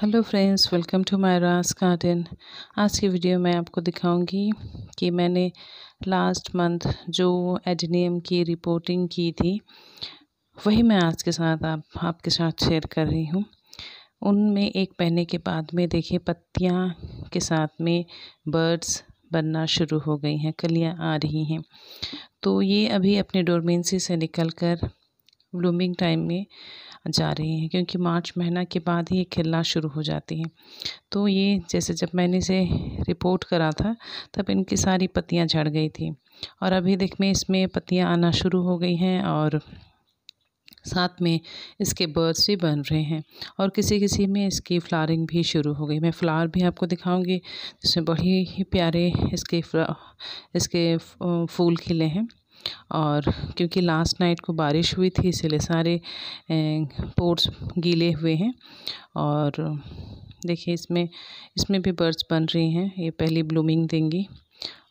hello friends welcome to रास garden आज की वीडियो में आपको दिखाऊंगी कि मैंने लास्ट मंथ जो एडनियम की रिपोर्टिंग की थी वही मैं आज के साथ आप आपके साथ शेयर कर रही हूँ उनमें एक महीने के बाद में देखिए पत्तियाँ के साथ में बर्ड्स बनना शुरू हो गई हैं कलियाँ आ रही हैं तो ये अभी अपने डोरमेंसी से निकल कर ब्लूमिंग टाइम में जा रही हैं क्योंकि मार्च महीना के बाद ही ये खिलना शुरू हो जाती हैं तो ये जैसे जब मैंने इसे रिपोर्ट करा था तब इनकी सारी पत्तियाँ झड़ गई थी और अभी देख में इसमें पत्तियाँ आना शुरू हो गई हैं और साथ में इसके बर्ड्स भी बन रहे हैं और किसी किसी में इसकी फ्लारिंग भी शुरू हो गई मैं फ्लावर भी आपको दिखाऊंगी जिसमें बड़े ही प्यारे इसके इसके फूल खिले हैं और क्योंकि लास्ट नाइट को बारिश हुई थी इसलिए सारे पोर्ट्स गीले हुए हैं और देखिए इसमें इसमें भी बर्ड्स बन रही हैं ये पहली ब्लूमिंग देंगी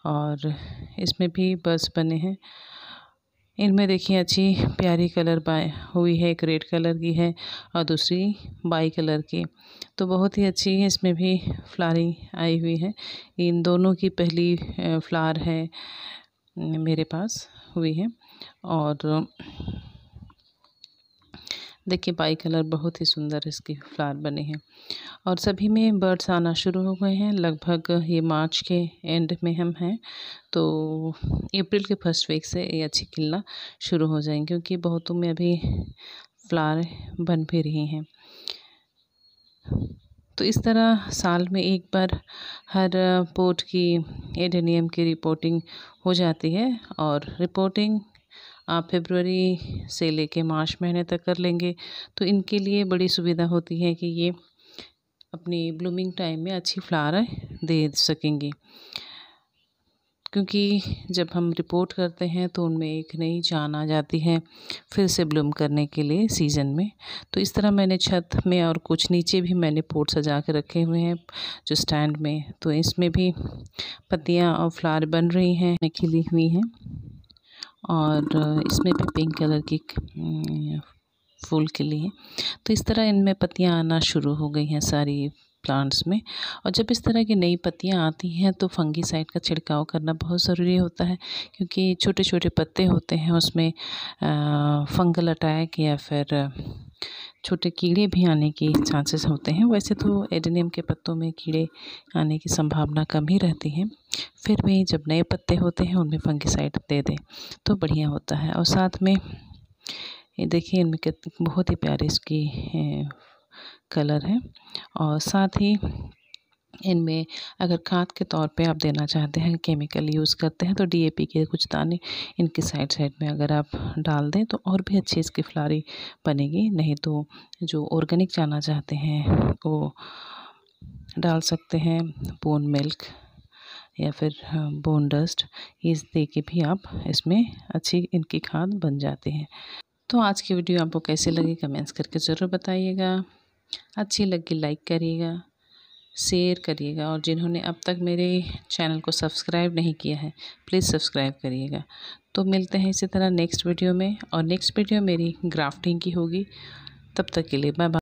और इसमें भी बर्ड्स बने हैं इनमें देखिए अच्छी प्यारी कलर बाय हुई है एक रेड कलर की है और दूसरी बाई कलर की तो बहुत ही अच्छी है इसमें भी फ्लारिंग आई हुई है इन दोनों की पहली फ्लार है मेरे पास हुई है और देखिए बाई कलर बहुत ही सुंदर इसकी फ्लावर बने हैं और सभी में बर्ड्स आना शुरू हो गए हैं लगभग ये मार्च के एंड में हम हैं तो अप्रैल के फर्स्ट वीक से ये अच्छी खिलना शुरू हो जाएंगे क्योंकि बहुतों में अभी फ्लावर बन भी रही हैं तो इस तरह साल में एक बार हर पोर्ट की एडेनियम की रिपोर्टिंग हो जाती है और रिपोर्टिंग आप फेबररी से लेके मार्च महीने तक कर लेंगे तो इनके लिए बड़ी सुविधा होती है कि ये अपनी ब्लूमिंग टाइम में अच्छी फ्लावर दे सकेंगी क्योंकि जब हम रिपोर्ट करते हैं तो उनमें एक नई जान आ जाती है फिर से ब्लूम करने के लिए सीज़न में तो इस तरह मैंने छत में और कुछ नीचे भी मैंने पोट सजा के रखे हुए हैं जो स्टैंड में तो इसमें भी पत्तियाँ और फ्लावर बन रही हैं खिली हुई हैं और इसमें भी पिंक कलर की हम्म, फूल के लिए तो इस तरह इनमें पत्तियाँ आना शुरू हो गई हैं सारी प्लांट्स में और जब इस तरह की नई पत्तियाँ आती हैं तो फंगीसाइड का छिड़काव करना बहुत ज़रूरी होता है क्योंकि छोटे छोटे पत्ते होते हैं उसमें फंगल अटैक या फिर छोटे कीड़े भी आने के चांसेस होते हैं वैसे तो एडेनियम के पत्तों में कीड़े आने की संभावना कम ही रहती है फिर भी जब नए पत्ते होते हैं उनमें फंगिसाइड दे दें तो बढ़िया होता है और साथ में ये देखिए इनमें बहुत ही प्यारी इसकी कलर है और साथ ही इनमें अगर खाद के तौर पे आप देना चाहते हैं केमिकल यूज़ करते हैं तो डीएपी के कुछ दाने इनके साइड साइड में अगर आप डाल दें तो और भी अच्छी इसकी फ्लारी बनेगी नहीं तो जो ऑर्गेनिक जाना चाहते हैं वो डाल सकते हैं बोन मिल्क या फिर हाँ, बोन डस्ट ये दे के भी आप इसमें अच्छी इनकी खाद बन जाती है तो आज की वीडियो आपको कैसे लगी कमेंट्स करके ज़रूर बताइएगा अच्छी लगी लाइक करिएगा शेयर करिएगा और जिन्होंने अब तक मेरे चैनल को सब्सक्राइब नहीं किया है प्लीज़ सब्सक्राइब करिएगा तो मिलते हैं इसी तरह नेक्स्ट वीडियो में और नेक्स्ट वीडियो मेरी ग्राफ्टिंग की होगी तब तक के लिए बाय बाय